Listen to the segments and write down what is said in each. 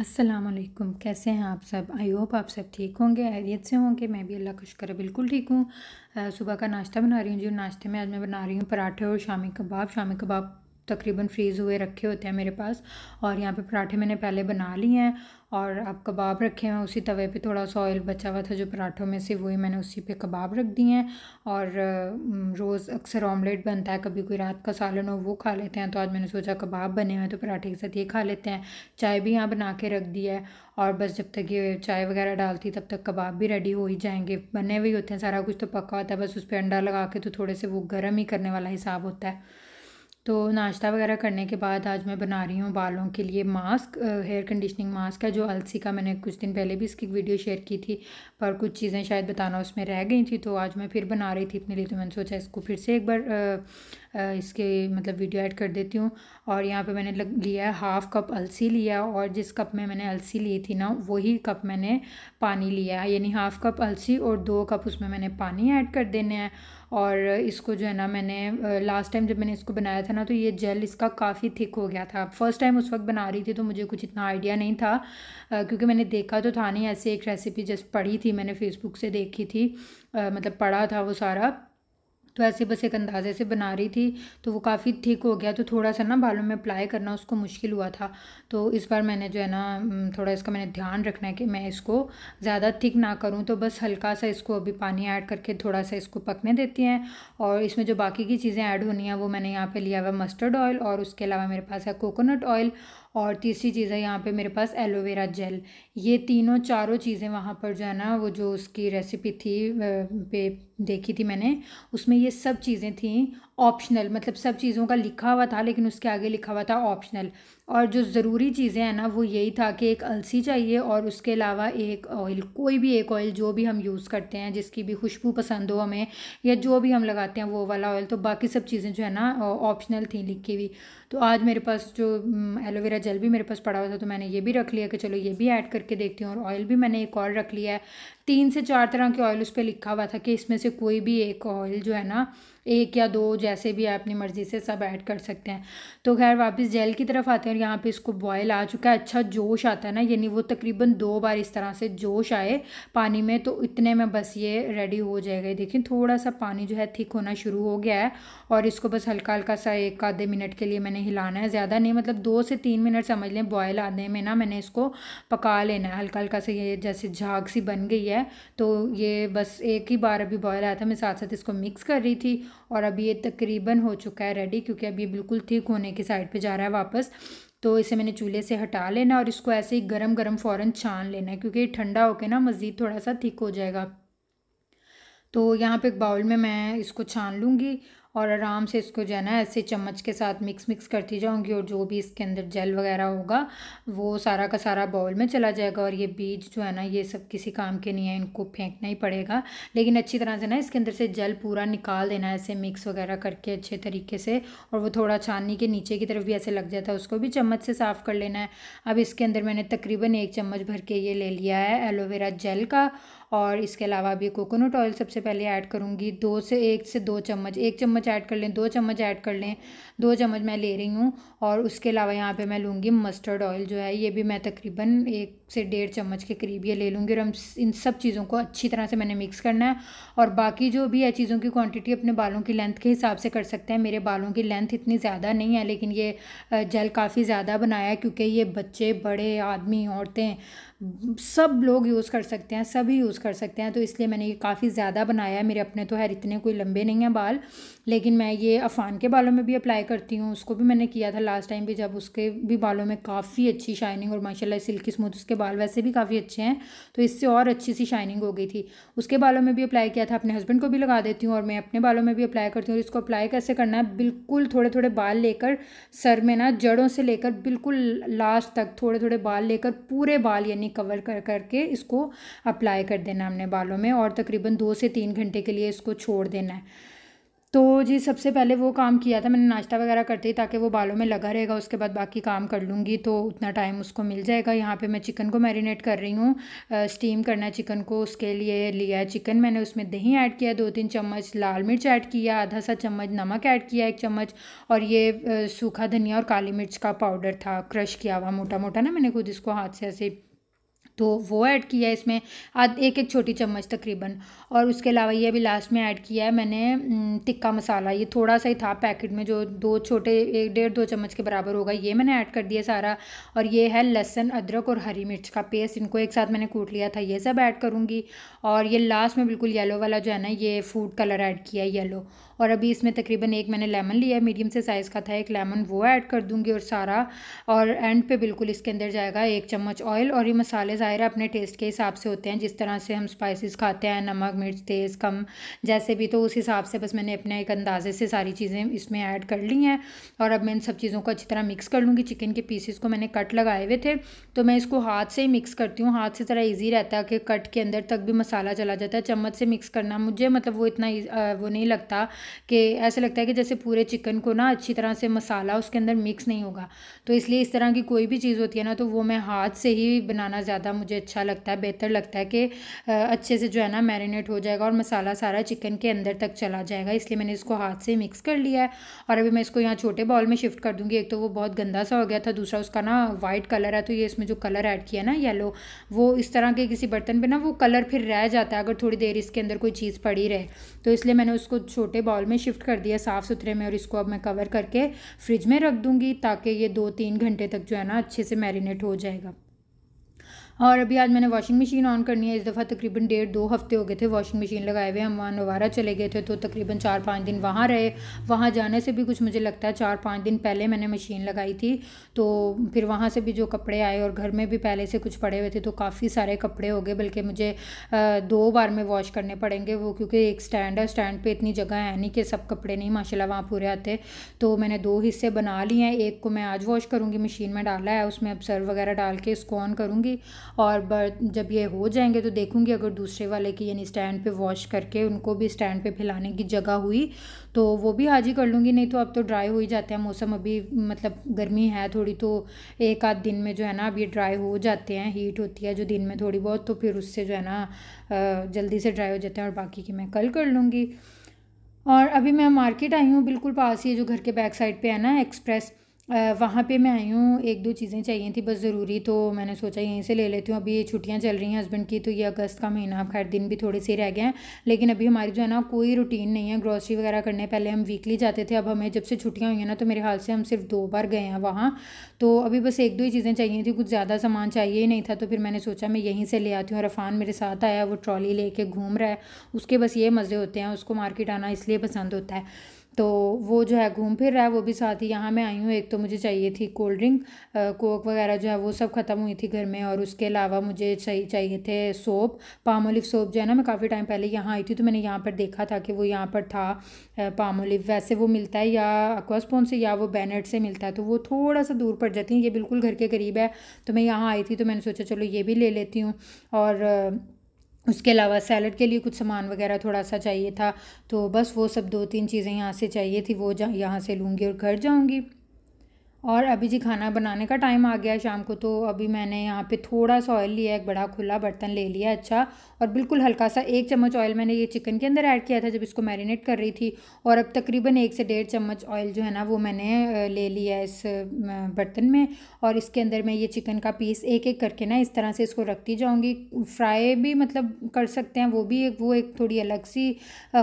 असलम कैसे हैं आप सब आई होप आप सब ठीक होंगे हैरियत से होंगे मैं भी अल्लाह का शुक्र बिल्कुल ठीक हूँ सुबह का नाश्ता बना रही हूँ जो नाश्ते में आज मैं बना रही हूँ पराठे और शामी कबाब शामी कबाब तकरीबन फ्रीज़ हुए रखे होते हैं मेरे पास और यहाँ पे पराठे मैंने पहले बना लिए हैं और अब कबाब रखे हैं उसी तवे पे थोड़ा सा ऑयल बचा हुआ था जो पराठों में से वही मैंने उसी पे कबाब रख दिए हैं और रोज़ अक्सर ऑमलेट बनता है कभी कोई रात का सालन हो वो खा लेते हैं तो आज मैंने सोचा कबाब बने हुए हैं तो पराठे के साथ ये खा लेते हैं चाय भी यहाँ बना के रख दी है और बस जब तक ये चाय वगैरह डालती तब तक कबाब भी रेडी हो ही जाएंगे बने हुए होते हैं सारा कुछ तो पका होता है बस उस पर अंडा लगा के तो थोड़े से वो गर्म ही करने वाला हिसाब होता है तो नाश्ता वगैरह करने के बाद आज मैं बना रही हूँ बालों के लिए मास्क हेयर कंडीशनिंग मास्क है जो अलसी का मैंने कुछ दिन पहले भी इसकी वीडियो शेयर की थी पर कुछ चीज़ें शायद बताना उसमें रह गई थी तो आज मैं फिर बना रही थी अपने लिए तो मैंने सोचा इसको फिर से एक बार इसके मतलब वीडियो ऐड कर देती हूँ और यहाँ पे मैंने लग लिया है हाफ़ कप अलसी लिया और जिस कप में मैंने अलसी ली थी ना वही कप मैंने पानी लिया है यानी हाफ़ कप अलसी और दो कप उसमें मैंने पानी ऐड कर देने हैं और इसको जो है ना मैंने लास्ट टाइम जब मैंने इसको बनाया था ना तो ये जेल इसका काफ़ी थिक हो गया था फर्स्ट टाइम उस वक्त बना रही थी तो मुझे कुछ इतना आइडिया नहीं था क्योंकि मैंने देखा तो था नहीं ऐसे एक रेसिपी जस्ट पढ़ी थी मैंने फेसबुक से देखी थी मतलब पढ़ा था वो सारा तो ऐसे बस एक अंदाजे से बना रही थी तो वो काफ़ी ठीक हो गया तो थोड़ा सा ना बालों में अप्लाई करना उसको मुश्किल हुआ था तो इस बार मैंने जो है ना थोड़ा इसका मैंने ध्यान रखना है कि मैं इसको ज़्यादा थिक ना करूँ तो बस हल्का सा इसको अभी पानी ऐड करके थोड़ा सा इसको पकने देती हैं और इसमें जो बाकी की चीज़ें ऐड होनी है वो मैंने यहाँ पर लिया हुआ मस्टर्ड ऑयल और उसके अलावा मेरे पास है कोकोनट ऑयल और तीसरी चीज़ है यहाँ पे मेरे पास एलोवेरा जेल ये तीनों चारों चीज़ें वहाँ पर जो है ना वो जो उसकी रेसिपी थी पे देखी थी मैंने उसमें ये सब चीज़ें थी ऑप्शनल मतलब सब चीज़ों का लिखा हुआ था लेकिन उसके आगे लिखा हुआ था ऑप्शनल और जो ज़रूरी चीज़ें हैं ना वो यही था कि एक अलसी चाहिए और उसके अलावा एक ऑयल कोई भी एक ऑयल जो भी हम यूज़ करते हैं जिसकी भी खुशबू पसंद हो हमें या जो भी हम लगाते हैं वो वाला ऑयल तो बाकी सब चीज़ें जो है ना ऑप्शनल थी लिखी हुई तो आज मेरे पास जो एलोवेरा जेल भी मेरे पास पड़ा हुआ था तो मैंने ये भी रख लिया कि चलो ये भी ऐड करके देखती हूँ और ऑयल भी मैंने एक और रख लिया है तीन से चार तरह के ऑयल उस पर लिखा हुआ था कि इसमें से कोई भी एक ऑयल जो है ना एक या दो जैसे भी अपनी मर्ज़ी से सब ऐड कर सकते हैं तो खैर वापस जेल की तरफ आते हैं और यहाँ पे इसको बॉयल आ चुका है अच्छा जोश आता है ना यानी वो तकरीबन दो बार इस तरह से जोश आए पानी में तो इतने में बस ये रेडी हो जाएगा देखिए थोड़ा सा पानी जो है थिक होना शुरू हो गया है और इसको बस हल्का हल्का सा एक आधे मिनट के लिए मैंने हिलाना है ज़्यादा नहीं मतलब दो से तीन मिनट समझ लें बॉयल आने में ना मैंने इसको पका लेना है हल्का हल्का सा ये जैसे झाग सी बन गई है तो ये बस एक ही बार अभी बॉयल आया था मैं साथ साथ इसको मिक्स कर रही थी और अभी ये तकरीबन हो चुका है रेडी क्योंकि अभी ये बिल्कुल ठीक होने के साइड पे जा रहा है वापस तो इसे मैंने चूल्हे से हटा लेना और इसको ऐसे ही गरम गरम फ़ौरन छान लेना है क्योंकि ठंडा होकर ना मज़ीद थोड़ा सा ठीक हो जाएगा तो यहाँ पे एक बाउल में मैं इसको छान लूँगी और आराम से इसको जो है ना ऐसे चम्मच के साथ मिक्स मिक्स करती जाऊँगी और जो भी इसके अंदर जेल वगैरह होगा वो सारा का सारा बाउल में चला जाएगा और ये बीज जो है ना ये सब किसी काम के नहीं है इनको फेंकना ही पड़ेगा लेकिन अच्छी तरह से ना इसके अंदर से जेल पूरा निकाल देना है ऐसे मिक्स वगैरह करके अच्छे तरीके से और वो थोड़ा छाननी के नीचे की तरफ भी ऐसे लग जाता है उसको भी चम्मच से साफ़ कर लेना है अब इसके अंदर मैंने तकरीबन एक चम्मच भर के ये ले लिया है एलोवेरा जेल का और इसके अलावा भी कोकोनट ऑयल सबसे पहले ऐड करूँगी दो से एक से दो चम्मच एक चम्मच ऐड कर लें दो चम्मच ऐड कर लें दो चम्मच मैं ले रही हूँ और उसके अलावा यहाँ पे मैं लूँगी मस्टर्ड ऑयल जो है ये भी मैं तकरीबन एक से डेढ़ चम्मच के करीब ये ले लूँगी और हम इन सब चीज़ों को अच्छी तरह से मैंने मिक्स करना है और बाकी जो भी है चीज़ों की क्वान्टिटी अपने बालों की लेंथ के हिसाब से कर सकते हैं मेरे बालों की लेंथ इतनी ज़्यादा नहीं है लेकिन ये जेल काफ़ी ज़्यादा बनाया है क्योंकि ये बच्चे बड़े आदमी औरतें सब लोग यूज़ कर सकते हैं सभी यूज़ कर सकते हैं तो इसलिए मैंने ये काफ़ी ज़्यादा बनाया है मेरे अपने तो हैर इतने कोई लंबे नहीं हैं बाल लेकिन मैं ये अफ़ान के बालों में भी अप्लाई करती हूँ उसको भी मैंने किया था लास्ट टाइम भी जब उसके भी बालों में काफ़ी अच्छी शाइनिंग और माशाल्लाह सिल्की स्मूथ उसके बाल वैसे भी काफ़ी अच्छे हैं तो इससे और अच्छी सी शाइनिंग हो गई थी उसके बालों में भी अप्लाई किया था अपने हस्बैंड को भी लगा देती हूँ और मैं अपने बालों में भी अप्लाई करती हूँ और इसको अप्लाई कैसे करना है बिल्कुल थोड़े थोड़े बाल लेकर सर में ना जड़ों से लेकर बिल्कुल लास्ट तक थोड़े थोड़े बाल लेकर पूरे बाल यानी कवर कर करके इसको अप्लाई कर देना हमने बालों में और तकरीबन दो से तीन घंटे के लिए इसको छोड़ देना है तो जी सबसे पहले वो काम किया था मैंने नाश्ता वगैरह करते ही ताकि वो बालों में लगा रहेगा उसके बाद बाकी काम कर लूँगी तो उतना टाइम उसको मिल जाएगा यहाँ पे मैं चिकन को मैरिनेट कर रही हूँ स्टीम करना है चिकन को उसके लिए लिया है चिकन मैंने उसमें दही ऐड किया दो तीन चम्मच लाल मिर्च ऐड किया आधा सा चम्मच नमक ऐड किया एक चम्मच और ये सूखा धनिया और काली मिर्च का पाउडर था क्रश किया हुआ मोटा मोटा ना मैंने खुद इसको हाथ से ऐसे तो वो ऐड किया है इसमें आध एक एक छोटी चम्मच तकरीबन और उसके अलावा ये अभी लास्ट में ऐड किया है मैंने टिक्का मसाला ये थोड़ा सा ही था पैकेट में जो दो छोटे एक डेढ़ दो चम्मच के बराबर होगा ये मैंने ऐड कर दिया सारा और ये है लहसन अदरक और हरी मिर्च का पेस्ट इनको एक साथ मैंने कूट लिया था ये सब ऐड करूँगी और ये लास्ट में बिल्कुल येलो वाला जो है ना ये फूड कलर ऐड किया है येलो और अभी इसमें तकरीबन एक मैंने लेमन लिया है मीडियम से साइज़ का था एक लेमन वो ऐड कर दूँगी और सारा और एंड पे बिल्कुल इसके अंदर जाएगा एक चम्मच ऑयल और ये मसाले सारे ज़ाहिर अपने टेस्ट के हिसाब से होते हैं जिस तरह से हम स्पाइसेस खाते हैं नमक मिर्च तेज़ कम जैसे भी तो उस हिसाब से बस मैंने अपने एक अंदाजे से सारी चीज़ें इसमें ऐड कर ली हैं और अब मैं इन सब चीज़ों को अच्छी तरह मिक्स कर लूँगी चिकन के पीसेस को मैंने कट लगाए हुए थे तो मैं इसको हाथ से ही मिक्स करती हूँ हाथ से ज़रा ईजी रहता है कि कट के अंदर तक भी मसाला चला जाता है चम्मच से मिक्स करना मुझे मतलब वो इतना वो नहीं लगता कि ऐसा लगता है कि जैसे पूरे चिकन को ना अच्छी तरह से मसाला उसके अंदर मिक्स नहीं होगा तो इसलिए इस तरह की कोई भी चीज़ होती है ना तो वो मैं हाथ से ही बनाना ज़्यादा मुझे अच्छा लगता है बेहतर लगता है कि अच्छे से जो है ना मैरिनेट हो जाएगा और मसाला सारा चिकन के अंदर तक चला जाएगा इसलिए मैंने इसको हाथ से मिक्स कर लिया है और अभी मैं इसको यहाँ छोटे बॉल में शिफ्ट कर दूँगी एक तो वो बहुत गंदा सा हो गया था दूसरा उसका ना वाइट कलर है तो ये इसमें जो कलर ऐड किया ना येलो वो इस तरह के किसी बर्तन पर ना वो कलर फिर रह जाता है अगर थोड़ी देर इसके अंदर कोई चीज़ पड़ी रहे तो इसलिए मैंने उसको छोटे बॉल में शिफ्ट कर दिया साफ़ सुथरे में और इसको अब मैं कवर करके फ्रिज में रख दूँगी ताकि ये दो तीन घंटे तक जो है ना अच्छे से मैरिनेट हो जाएगा और अभी आज मैंने वॉशिंग मशीन ऑन करनी है इस दफ़ा तकरीबन डेढ़ दो हफ्ते हो गए थे वॉशिंग मशीन लगाए हुए हम वहाँ नवारा चले गए थे तो तकरीबन चार पाँच दिन वहाँ रहे वहाँ जाने से भी कुछ मुझे लगता है चार पाँच दिन पहले मैंने मशीन लगाई थी तो फिर वहाँ से भी जो कपड़े आए और घर में भी पहले से कुछ पड़े हुए थे तो काफ़ी सारे कपड़े हो गए बल्कि मुझे दो बार में वॉश करने पड़ेंगे वो क्योंकि एक स्टैंड है स्टैंड पर इतनी जगह है नहीं कि सब कपड़े नहीं माशा वहाँ पूरे आते तो मैंने दो हिस्से बना लिए हैं एक को मैं आज वॉश करूँगी मशीन में डाला है उसमें अब सर वगैरह डाल के इसको ऑन करूँगी और बर्थ जब ये हो जाएंगे तो देखूँगी अगर दूसरे वाले की यानी स्टैंड पे वॉश करके उनको भी स्टैंड पे फैलाने की जगह हुई तो वो भी हाजी कर लूँगी नहीं तो अब तो ड्राई हो ही जाते हैं मौसम अभी मतलब गर्मी है थोड़ी तो एक आध दिन में जो है ना अब ये ड्राई हो जाते हैं हीट होती है जो दिन में थोड़ी बहुत तो फिर उससे जो है ना जल्दी से ड्राई हो जाते हैं और बाकी की मैं कल कर लूँगी और अभी मैं मार्केट आई हूँ बिल्कुल पास ही जो घर के बैक साइड पर है ना एक्सप्रेस वहाँ पे मैं आई हूँ एक दो चीज़ें चाहिए थी बस ज़रूरी तो मैंने सोचा यहीं से ले लेती हूँ अभी ये छुट्टियाँ चल रही हैं हस्बैंड की तो ये अगस्त का महीना खैर दिन भी थोड़े से रह गए हैं लेकिन अभी हमारी जो है ना कोई रूटीन नहीं है ग्रॉसरी वगैरह करने पहले हम वीकली जाते थे अब हमें जब से छुट्टियाँ हुई हैं ना तो मेरे ख्याल से हम सिर्फ दो बार गए हैं वहाँ तो अभी बस एक दो ही चीज़ें चाहिए थी कुछ ज़्यादा सामान चाहिए ही नहीं था तो फिर मैंने सोचा मैं यहीं से ले आती हूँ रफ़ान मेरे साथ आया वो ट्रॉली ले घूम रहा है उसके बस ये मज़े होते हैं उसको मार्केट आना इसलिए पसंद होता है तो वो जो है घूम फिर रहा है वो भी साथ ही यहाँ मैं आई हूँ एक तो मुझे चाहिए थी कोल्ड ड्रिंक कोक वगैरह जो है वो सब ख़त्म हुई थी घर में और उसके अलावा मुझे चाहिए चाहिए थे सोप पामोलिव सोप जो है ना मैं काफ़ी टाइम पहले यहाँ आई थी तो मैंने यहाँ पर देखा था कि वो यहाँ पर था पामोलिव वैसे वो मिलता है या अक्वास्पोन से या वो बैनट से मिलता है तो वो थोड़ा सा दूर पड़ जाती है ये बिल्कुल घर के करीब है तो मैं यहाँ आई थी तो मैंने सोचा चलो ये भी ले लेती हूँ और उसके अलावा सैलड के लिए कुछ सामान वगैरह थोड़ा सा चाहिए था तो बस वो सब दो तीन चीज़ें यहाँ से चाहिए थी वो जहाँ यहाँ से लूँगी और घर जाऊँगी और अभी जी खाना बनाने का टाइम आ गया है शाम को तो अभी मैंने यहाँ पे थोड़ा सा ऑयल लिया एक बड़ा खुला बर्तन ले लिया अच्छा और बिल्कुल हल्का सा एक चम्मच ऑयल मैंने ये चिकन के अंदर ऐड किया था जब इसको मैरिनेट कर रही थी और अब तकरीबन एक से डेढ़ चम्मच ऑयल जो है ना वो मैंने ले लिया है इस बर्तन में और इसके अंदर मैं ये चिकन का पीस एक एक करके ना इस तरह से इसको रखती जाऊँगी फ्राई भी मतलब कर सकते हैं वो भी एक वो एक थोड़ी अलग सी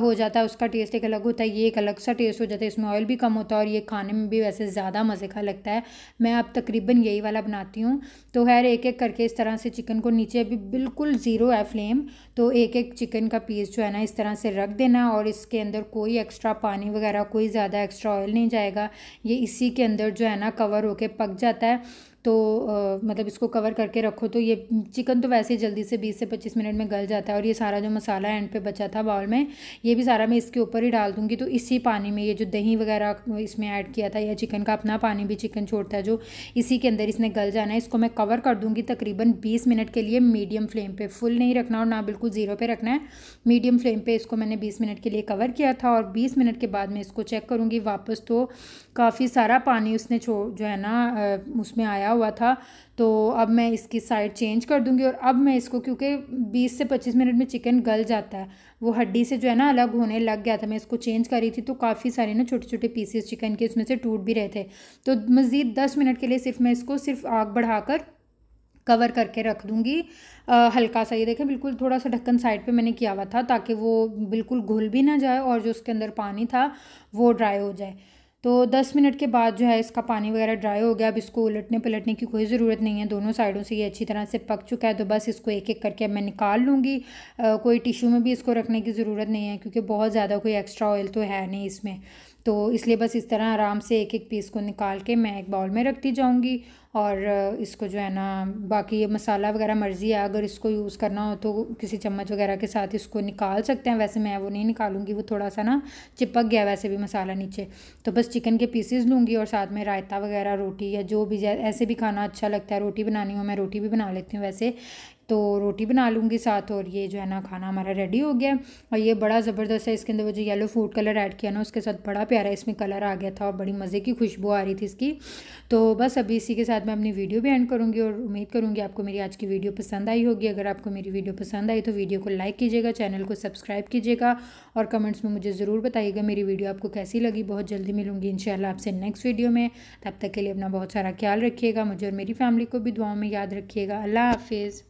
हो जाता है उसका टेस्ट एक अलग होता है ये एक अलग सा टेस्ट हो जाता है इसमें ऑयल भी कम होता है और ये खाने में भी वैसे ज़्यादा मज़े का लगता है मैं अब तकरीबन यही वाला बनाती हूँ तो खैर एक एक करके इस तरह से चिकन को नीचे अभी बिल्कुल ज़ीरो है फ्लेम तो एक एक चिकन का पीस जो है ना इस तरह से रख देना और इसके अंदर कोई एक्स्ट्रा पानी वगैरह कोई ज़्यादा एक्स्ट्रा ऑयल नहीं जाएगा ये इसी के अंदर जो है ना कवर होके पक जाता है तो आ, मतलब इसको कवर करके रखो तो ये चिकन तो वैसे ही जल्दी से 20 से 25 मिनट में गल जाता है और ये सारा जो मसाला एंड पे बचा था बाउल में ये भी सारा मैं इसके ऊपर ही डाल दूँगी तो इसी पानी में ये जो दही वगैरह इसमें ऐड किया था या चिकन का अपना पानी भी चिकन छोड़ता है जो इसी के अंदर इसने गल जाना है इसको मैं कवर कर दूँगी तकरीबन बीस मिनट के लिए मीडियम फ्लेम पर फुल नहीं रखना और ना बिल्कुल ज़ीरो पर रखना है मीडियम फ्लेम पर इसको मैंने बीस मिनट के लिए कवर किया था और बीस मिनट के बाद मैं इसको चेक करूँगी वापस तो काफ़ी सारा पानी उसने छोड़ जो है ना उसमें आया हुआ था तो अब मैं इसकी साइड चेंज कर दूँगी और अब मैं इसको क्योंकि 20 से 25 मिनट में चिकन गल जाता है वो हड्डी से जो है ना अलग होने लग गया था मैं इसको चेंज करी थी तो काफ़ी सारे ना छोटे छोटे पीसेस चिकन के उसमें से टूट भी रहे थे तो मज़ीद दस मिनट के लिए सिर्फ मैं इसको सिर्फ आग बढ़ाकर कवर करके रख दूँगी हल्का सा ये देखें बिल्कुल थोड़ा सा ढक्कन साइड पे मैंने किया हुआ था ताकि वो बिल्कुल घुल भी ना जाए और जो उसके अंदर पानी था वो ड्राई हो जाए तो दस मिनट के बाद जो है इसका पानी वगैरह ड्राई हो गया अब इसको उलटने पलटने की कोई ज़रूरत नहीं है दोनों साइडों से ये अच्छी तरह से पक चुका है तो बस इसको एक एक करके मैं निकाल लूँगी कोई टिश्यू में भी इसको रखने की ज़रूरत नहीं है क्योंकि बहुत ज़्यादा कोई एक्स्ट्रा ऑयल तो है नहीं इसमें तो इसलिए बस इस तरह आराम से एक एक पीस को निकाल के मैं एक बाउल में रखती जाऊँगी और इसको जो है ना बाकी ये मसाला वगैरह मर्ज़ी है अगर इसको यूज़ करना हो तो किसी चम्मच वगैरह के साथ इसको निकाल सकते हैं वैसे मैं वो नहीं निकालूंगी वो थोड़ा सा ना चिपक गया वैसे भी मसाला नीचे तो बस चिकन के पीसेस लूँगी और साथ में रायता वगैरह रोटी या जो भी ऐसे भी खाना अच्छा लगता है रोटी बनानी हो मैं रोटी भी बना लेती हूँ वैसे तो रोटी बना लूँगी साथ और ये जो है ना खाना हमारा रेडी हो गया और ये बड़ा ज़बरदस्त है इसके अंदर वो जो येलो फूड कलर ऐड किया ना उसके साथ बड़ा प्यारा इसमें कलर आ गया था और बड़ी मज़े की खुशबू आ रही थी इसकी तो बस अभी इसी के साथ मैं अपनी वीडियो भी एंड करूँगी और उम्मीद करूँगी आपको मेरी आज की वीडियो पसंद आई होगी अगर आपको मेरी वीडियो पसंद आई तो वीडियो को लाइक कीजिएगा चैनल को सब्सक्राइब कीजिएगा और कमेंट्स में मुझे ज़रूर बताइएगा मेरी वीडियो आपको कैसी लगी बहुत जल्दी मिलूंगी शाला आपसे नेक्स्ट वीडियो में तब तक के लिए अपना बहुत सारा ख्याल रखिएगा मुझे और मेरी फैमिली को भी दुआओं में याद रखिएगा अल्लाह हाफिज़